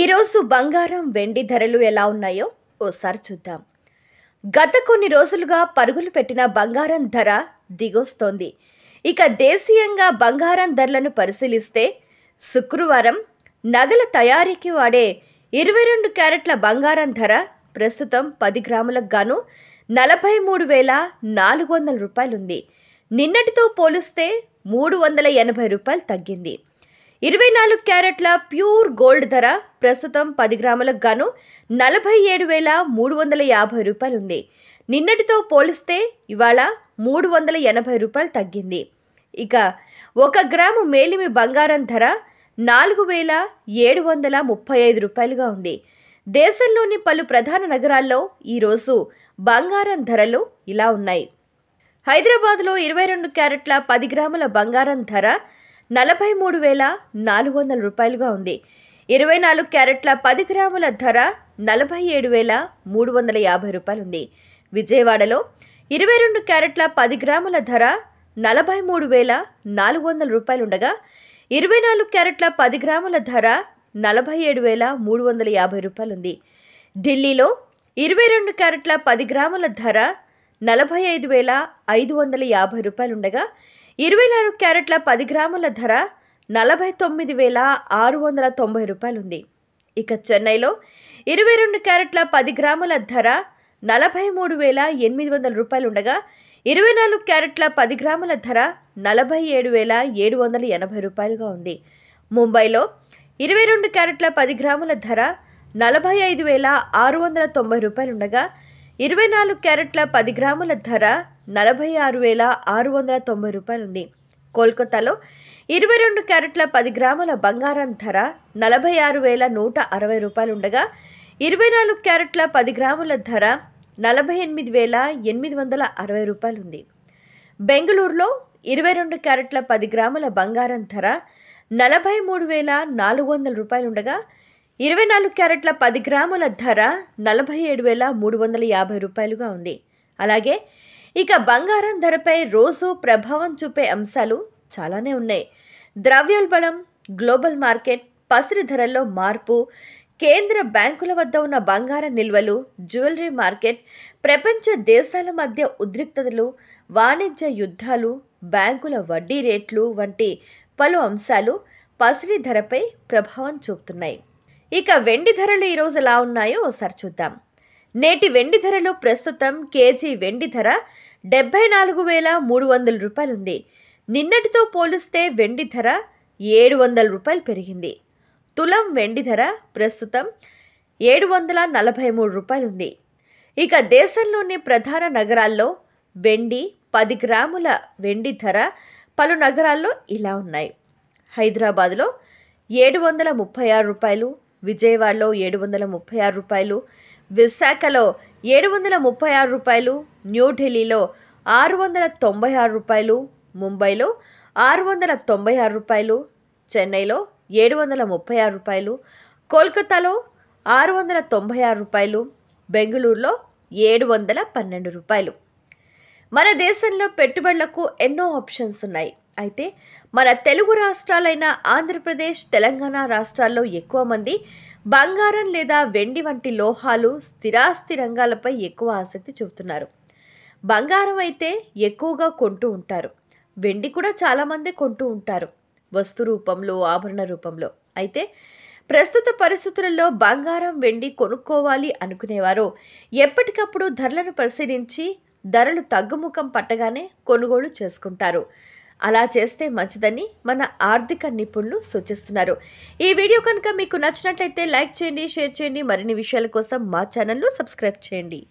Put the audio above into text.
ఈరోజు బంగారం వెండి ధరలు ఎలా ఉన్నాయో ఓసారి చూద్దాం గత కొన్ని రోజులుగా పరుగులు పెట్టిన బంగారం ధర దిగొస్తోంది ఇక దేశీయంగా బంగారం ధరలను పరిశీలిస్తే శుక్రవారం నగల తయారీకి వాడే ఇరవై రెండు క్యారెట్ల బంగారం ధర ప్రస్తుతం పది గ్రాములకు గాను నలభై మూడు వేల నాలుగు వందల రూపాయలుంది నిన్నటితో పోలిస్తే మూడు వందల ఎనభై రూపాయలు తగ్గింది ఇరవై నాలుగు క్యారెట్ల ప్యూర్ గోల్డ్ ధర ప్రస్తుతం పది గ్రాములకు గాను నలభై ఏడు వేల మూడు వందల యాభై రూపాయలు ఉంది నిన్నటితో పోలిస్తే ఇవాళ మూడు వందల ఎనభై రూపాయలు తగ్గింది ఇక ఒక గ్రాము మేలిమి బంగారం ధర నాలుగు వేల ఏడు వందల ముప్పై ఐదు రూపాయలుగా ఉంది దేశంలోని పలు ప్రధాన నగరాల్లో ఈరోజు బంగారం ధరలు ఇలా ఉన్నాయి హైదరాబాద్లో ఇరవై రెండు క్యారెట్ల పది గ్రాముల బంగారం ధర నలభై మూడు వేల నాలుగు వందల రూపాయలుగా ఉంది ఇరవై నాలుగు క్యారెట్ల పది గ్రాముల ధర నలభై ఏడు వేల మూడు వందల యాభై రూపాయలు ఉంది విజయవాడలో ఇరవై రెండు క్యారెట్ల పది గ్రాముల ధర నలభై మూడు వేల నాలుగు వందల రూపాయలుండగా ఇరవై నాలుగు క్యారెట్ల పది గ్రాముల ధర నలభై ఏడు వేల మూడు వందల యాభై రూపాయలుంది ఢిల్లీలో ఇరవై రెండు క్యారెట్ల పది గ్రాముల ధర నలభై ఐదు వేల ఐదు వందల యాభై రూపాయలుండగా ఇరవై నాలుగు క్యారెట్ల పది గ్రాముల ధర నలభై తొమ్మిది వేల ఆరు వందల తొంభై రూపాయలుంది ఇక చెన్నైలో ఇరవై రెండు క్యారెట్ల పది గ్రాముల ధర నలభై మూడు వేల ఎనిమిది వందల రూపాయలు ఉండగా ఇరవై నాలుగు క్యారెట్ల పది గ్రాముల ధర నలభై ఏడు వేల ఏడు వందల ఎనభై రూపాయలుగా ఉంది ముంబైలో ఇరవై రెండు క్యారెట్ల పది గ్రాముల ధర నలభై ఐదు వేల ఆరు వందల తొంభై రూపాయలుండగా ఇరవై నాలుగు క్యారెట్ల పది గ్రాముల ధర నలభై ఆరు వేల ఆరు వందల తొంభై రూపాయలు ఉంది కోల్కతాలో ఇరవై రెండు క్యారెట్ల పది గ్రాముల బంగారం ధర నలభై ఆరు వేల నూట అరవై రూపాయలు ఉండగా ఇరవై నాలుగు క్యారెట్ల పది గ్రాముల ధర నలభై ఎనిమిది వేల ఎనిమిది వందల అరవై రూపాయలు ఉంది బెంగళూరులో ఇరవై రెండు క్యారెట్ల పది గ్రాముల బంగారం ధర నలభై మూడు వేల నాలుగు వందల రూపాయలు ఉండగా ఇరవై నాలుగు క్యారెట్ల పది గ్రాముల ధర నలభై ఏడు వేల మూడు వందల యాభై రూపాయలుగా ఉంది అలాగే ఇక బంగారం ధరపై రోజు ప్రభావం చూపే అంశాలు చాలానే ఉన్నాయి ద్రవ్యోల్బణం గ్లోబల్ మార్కెట్ పసిరి ధరల్లో మార్పు కేంద్ర బ్యాంకుల వద్ద ఉన్న బంగారం నిల్వలు జ్యువెలరీ మార్కెట్ ప్రపంచ దేశాల మధ్య ఉద్రిక్తతలు వాణిజ్య యుద్ధాలు బ్యాంకుల వడ్డీ రేట్లు వంటి పలు అంశాలు పసిరి ధరపై ప్రభావం చూపుతున్నాయి ఇక వెండి ధరలు ఈరోజు ఎలా ఉన్నాయో ఒకసారి చూద్దాం నేటి వెండి ధరలు ప్రస్తుతం కేజీ వెండి ధర డెబ్బై నాలుగు వేల మూడు వందల రూపాయలుంది నిన్నటితో పోలిస్తే వెండి ధర ఏడు వందల రూపాయలు పెరిగింది తులం వెండి ధర ప్రస్తుతం ఏడు వందల నలభై మూడు రూపాయలుంది ఇక దేశంలోని ప్రధాన నగరాల్లో వెండి పది గ్రాముల వెండి ధర పలు నగరాల్లో ఇలా ఉన్నాయి హైదరాబాద్లో ఏడు వందల ముప్పై ఆరు రూపాయలు విజయవాడలో ఏడు వందల ముప్పై ఆరు రూపాయలు విశాఖలో ఏడు వందల ముప్పై ఆరు రూపాయలు న్యూఢిల్లీలో ఆరు వందల తొంభై ఆరు రూపాయలు ముంబైలో ఆరు వందల తొంభై ఆరు రూపాయలు చెన్నైలో ఏడు వందల ముప్పై ఆరు రూపాయలు కోల్కతాలో ఆరు వందల తొంభై ఆరు రూపాయలు బెంగళూరులో ఏడు వందల పన్నెండు రూపాయలు మన దేశంలో పెట్టుబడులకు ఎన్నో ఆప్షన్స్ ఉన్నాయి అయితే మన తెలుగు రాష్ట్రాలైన ఆంధ్రప్రదేశ్ తెలంగాణ రాష్ట్రాల్లో ఎక్కువ మంది బంగారం లేదా వెండి వంటి లోహాలు స్థిరాస్తి రంగాలపై ఎక్కువ ఆసక్తి చూపుతున్నారు బంగారం అయితే ఎక్కువగా కొంటూ ఉంటారు వెండి కూడా చాలామంది కొంటూ ఉంటారు వస్తు రూపంలో ఆభరణ రూపంలో అయితే ప్రస్తుత పరిస్థితులలో బంగారం వెండి కొనుక్కోవాలి అనుకునేవారు ఎప్పటికప్పుడు ధరలను పరిశీలించి ధరలు తగ్గుముఖం పట్టగానే కొనుగోలు చేసుకుంటారు అలా చేస్తే మంచిదని మన ఆర్థిక నిపుణులు సూచిస్తున్నారు ఈ వీడియో కనుక మీకు నచ్చినట్లయితే లైక్ చేయండి షేర్ చేయండి మరిన్ని విషయాల కోసం మా ఛానల్ను సబ్స్క్రైబ్ చేయండి